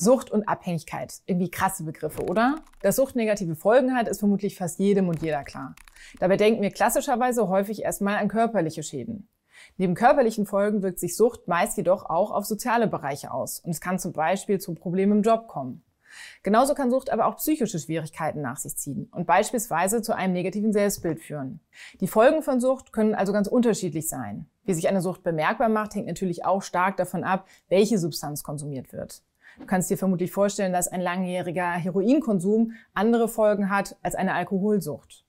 Sucht und Abhängigkeit. Irgendwie krasse Begriffe, oder? Dass Sucht negative Folgen hat, ist vermutlich fast jedem und jeder klar. Dabei denken wir klassischerweise häufig erstmal an körperliche Schäden. Neben körperlichen Folgen wirkt sich Sucht meist jedoch auch auf soziale Bereiche aus und es kann zum Beispiel zu Problemen im Job kommen. Genauso kann Sucht aber auch psychische Schwierigkeiten nach sich ziehen und beispielsweise zu einem negativen Selbstbild führen. Die Folgen von Sucht können also ganz unterschiedlich sein. Wie sich eine Sucht bemerkbar macht, hängt natürlich auch stark davon ab, welche Substanz konsumiert wird. Du kannst dir vermutlich vorstellen, dass ein langjähriger Heroinkonsum andere Folgen hat als eine Alkoholsucht.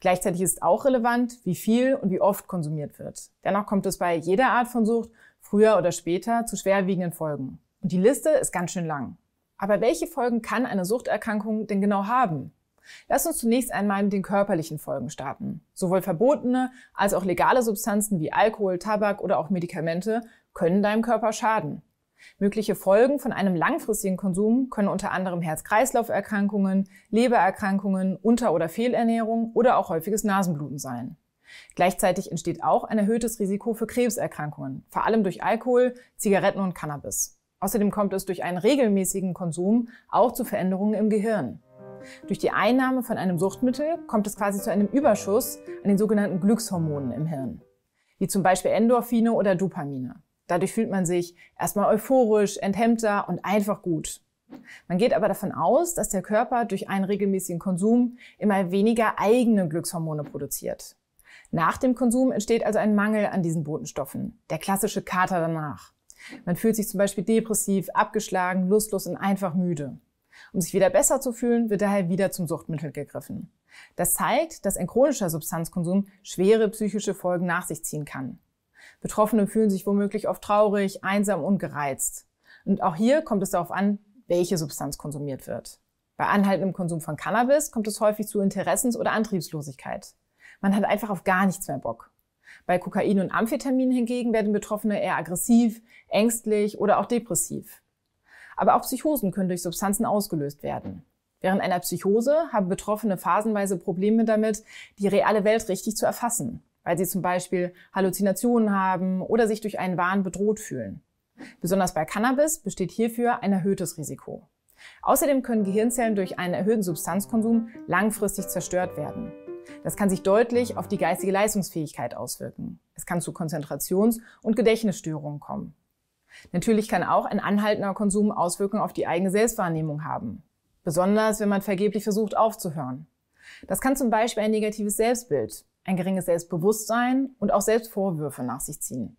Gleichzeitig ist auch relevant, wie viel und wie oft konsumiert wird. Dennoch kommt es bei jeder Art von Sucht früher oder später zu schwerwiegenden Folgen. Und die Liste ist ganz schön lang. Aber welche Folgen kann eine Suchterkrankung denn genau haben? Lass uns zunächst einmal mit den körperlichen Folgen starten. Sowohl verbotene als auch legale Substanzen wie Alkohol, Tabak oder auch Medikamente können deinem Körper schaden. Mögliche Folgen von einem langfristigen Konsum können unter anderem Herz-Kreislauf-Erkrankungen, Lebererkrankungen, Unter- oder Fehlernährung oder auch häufiges Nasenbluten sein. Gleichzeitig entsteht auch ein erhöhtes Risiko für Krebserkrankungen, vor allem durch Alkohol, Zigaretten und Cannabis. Außerdem kommt es durch einen regelmäßigen Konsum auch zu Veränderungen im Gehirn. Durch die Einnahme von einem Suchtmittel kommt es quasi zu einem Überschuss an den sogenannten Glückshormonen im Hirn, wie zum Beispiel Endorphine oder Dopamine. Dadurch fühlt man sich erstmal euphorisch, enthemmter und einfach gut. Man geht aber davon aus, dass der Körper durch einen regelmäßigen Konsum immer weniger eigene Glückshormone produziert. Nach dem Konsum entsteht also ein Mangel an diesen Botenstoffen, der klassische Kater danach. Man fühlt sich zum Beispiel depressiv, abgeschlagen, lustlos und einfach müde. Um sich wieder besser zu fühlen, wird daher wieder zum Suchtmittel gegriffen. Das zeigt, dass ein chronischer Substanzkonsum schwere psychische Folgen nach sich ziehen kann. Betroffene fühlen sich womöglich oft traurig, einsam und gereizt. Und auch hier kommt es darauf an, welche Substanz konsumiert wird. Bei anhaltendem Konsum von Cannabis kommt es häufig zu Interessens- oder Antriebslosigkeit. Man hat einfach auf gar nichts mehr Bock. Bei Kokain und Amphetamin hingegen werden Betroffene eher aggressiv, ängstlich oder auch depressiv. Aber auch Psychosen können durch Substanzen ausgelöst werden. Während einer Psychose haben Betroffene phasenweise Probleme damit, die reale Welt richtig zu erfassen weil sie zum Beispiel Halluzinationen haben oder sich durch einen Wahn bedroht fühlen. Besonders bei Cannabis besteht hierfür ein erhöhtes Risiko. Außerdem können Gehirnzellen durch einen erhöhten Substanzkonsum langfristig zerstört werden. Das kann sich deutlich auf die geistige Leistungsfähigkeit auswirken. Es kann zu Konzentrations- und Gedächtnisstörungen kommen. Natürlich kann auch ein anhaltender Konsum Auswirkungen auf die eigene Selbstwahrnehmung haben. Besonders wenn man vergeblich versucht aufzuhören. Das kann zum Beispiel ein negatives Selbstbild, ein geringes Selbstbewusstsein und auch Selbstvorwürfe nach sich ziehen.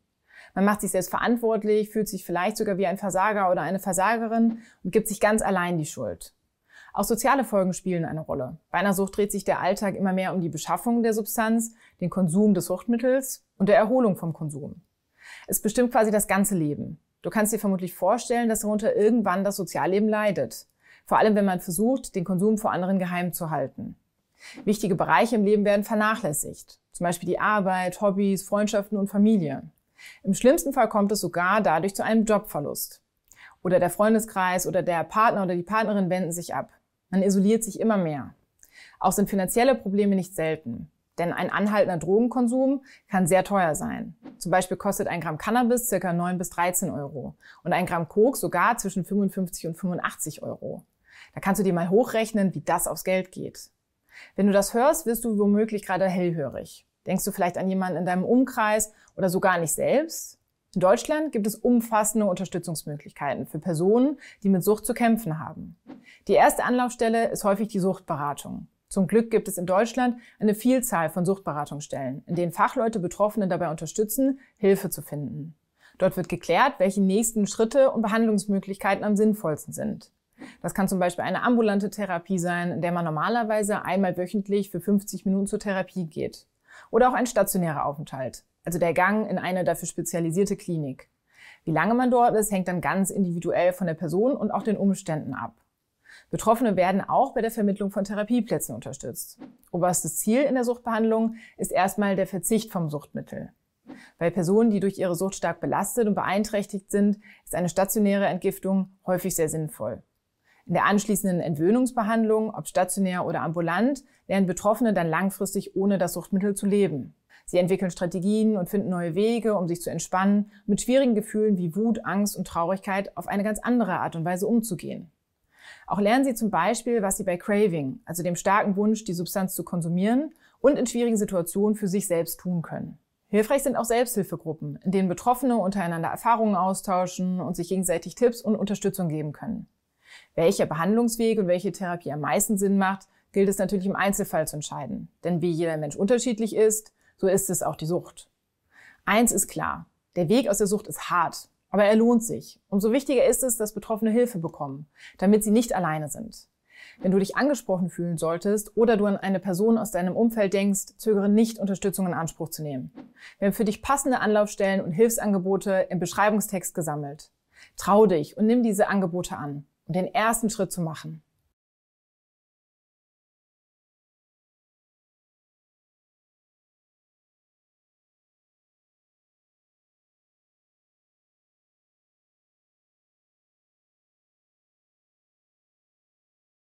Man macht sich selbst verantwortlich, fühlt sich vielleicht sogar wie ein Versager oder eine Versagerin und gibt sich ganz allein die Schuld. Auch soziale Folgen spielen eine Rolle. Bei einer Sucht dreht sich der Alltag immer mehr um die Beschaffung der Substanz, den Konsum des Suchtmittels und der Erholung vom Konsum. Es bestimmt quasi das ganze Leben. Du kannst dir vermutlich vorstellen, dass darunter irgendwann das Sozialleben leidet. Vor allem, wenn man versucht, den Konsum vor anderen geheim zu halten. Wichtige Bereiche im Leben werden vernachlässigt, zum Beispiel die Arbeit, Hobbys, Freundschaften und Familie. Im schlimmsten Fall kommt es sogar dadurch zu einem Jobverlust. Oder der Freundeskreis oder der Partner oder die Partnerin wenden sich ab. Man isoliert sich immer mehr. Auch sind finanzielle Probleme nicht selten. Denn ein anhaltender Drogenkonsum kann sehr teuer sein. Zum Beispiel kostet ein Gramm Cannabis circa 9 bis 13 Euro und ein Gramm Koks sogar zwischen 55 und 85 Euro. Da kannst du dir mal hochrechnen, wie das aufs Geld geht. Wenn du das hörst, wirst du womöglich gerade hellhörig. Denkst du vielleicht an jemanden in deinem Umkreis oder sogar nicht selbst? In Deutschland gibt es umfassende Unterstützungsmöglichkeiten für Personen, die mit Sucht zu kämpfen haben. Die erste Anlaufstelle ist häufig die Suchtberatung. Zum Glück gibt es in Deutschland eine Vielzahl von Suchtberatungsstellen, in denen Fachleute Betroffene dabei unterstützen, Hilfe zu finden. Dort wird geklärt, welche nächsten Schritte und Behandlungsmöglichkeiten am sinnvollsten sind. Das kann zum Beispiel eine ambulante Therapie sein, in der man normalerweise einmal wöchentlich für 50 Minuten zur Therapie geht. Oder auch ein stationärer Aufenthalt, also der Gang in eine dafür spezialisierte Klinik. Wie lange man dort ist, hängt dann ganz individuell von der Person und auch den Umständen ab. Betroffene werden auch bei der Vermittlung von Therapieplätzen unterstützt. Oberstes Ziel in der Suchtbehandlung ist erstmal der Verzicht vom Suchtmittel. Bei Personen, die durch ihre Sucht stark belastet und beeinträchtigt sind, ist eine stationäre Entgiftung häufig sehr sinnvoll. In der anschließenden Entwöhnungsbehandlung, ob stationär oder ambulant, lernen Betroffene dann langfristig ohne das Suchtmittel zu leben. Sie entwickeln Strategien und finden neue Wege, um sich zu entspannen, mit schwierigen Gefühlen wie Wut, Angst und Traurigkeit auf eine ganz andere Art und Weise umzugehen. Auch lernen sie zum Beispiel, was sie bei Craving, also dem starken Wunsch, die Substanz zu konsumieren, und in schwierigen Situationen für sich selbst tun können. Hilfreich sind auch Selbsthilfegruppen, in denen Betroffene untereinander Erfahrungen austauschen und sich gegenseitig Tipps und Unterstützung geben können. Welcher Behandlungsweg und welche Therapie am meisten Sinn macht, gilt es natürlich im Einzelfall zu entscheiden. Denn wie jeder Mensch unterschiedlich ist, so ist es auch die Sucht. Eins ist klar, der Weg aus der Sucht ist hart, aber er lohnt sich. Umso wichtiger ist es, dass Betroffene Hilfe bekommen, damit sie nicht alleine sind. Wenn du dich angesprochen fühlen solltest oder du an eine Person aus deinem Umfeld denkst, zögere nicht, Unterstützung in Anspruch zu nehmen. Wir haben für dich passende Anlaufstellen und Hilfsangebote im Beschreibungstext gesammelt. Trau dich und nimm diese Angebote an und den ersten Schritt zu machen.